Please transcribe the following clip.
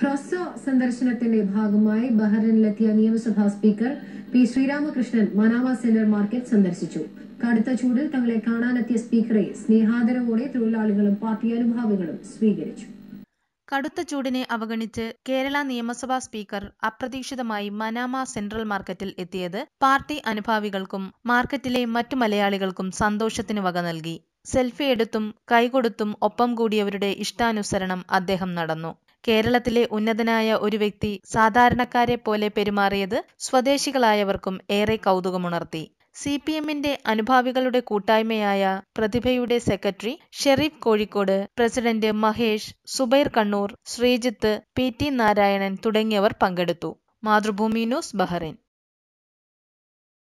ഹ്രസ്വ സന്ദർശനത്തിന്റെ ഭാഗമായി ബഹ്റിനിലെത്തിയ നിയമസഭാ സ്പീക്കർ പി ശ്രീരാമകൃഷ്ണൻ മനാവ സെന്റർ മാർക്കറ്റ് സന്ദർശിച്ചു കടുത്ത ചൂടിൽ തങ്ങളെ കാണാനെത്തിയ സ്പീക്കറെ സ്നേഹാദരവോടെ തൊഴിലാളികളും പാർട്ടി അനുഭാവികളും സ്വീകരിച്ചു കടുത്ത ചൂടിനെ അവഗണിച്ച് കേരള നിയമസഭാ സ്പീക്കർ അപ്രതീക്ഷിതമായി മനാമ സെൻട്രൽ മാർക്കറ്റിൽ എത്തിയത് പാർട്ടി അനുഭാവികൾക്കും മാർക്കറ്റിലെ മറ്റു മലയാളികൾക്കും സന്തോഷത്തിന് വക നൽകി സെൽഫി എടുത്തും കൈകൊടുത്തും ഒപ്പം കൂടിയവരുടെ ഇഷ്ടാനുസരണം അദ്ദേഹം നടന്നു കേരളത്തിലെ ഉന്നതനായ ഒരു വ്യക്തി സാധാരണക്കാരെ പോലെ പെരുമാറിയത് സ്വദേശികളായവർക്കും ഏറെ കൗതുകമുണർത്തി സി പി എമ്മിന്റെ അനുഭാവികളുടെ കൂട്ടായ്മയായ പ്രതിഭയുടെ secretary Sherif Kozhikode president Mahesh Zubair Kannur Sreejith P T Narayanan തുടങ്ങിയവർ പങ്കെടുത്തു മാതൃഭൂമി ന്യൂസ് ബഹ്റൈൻ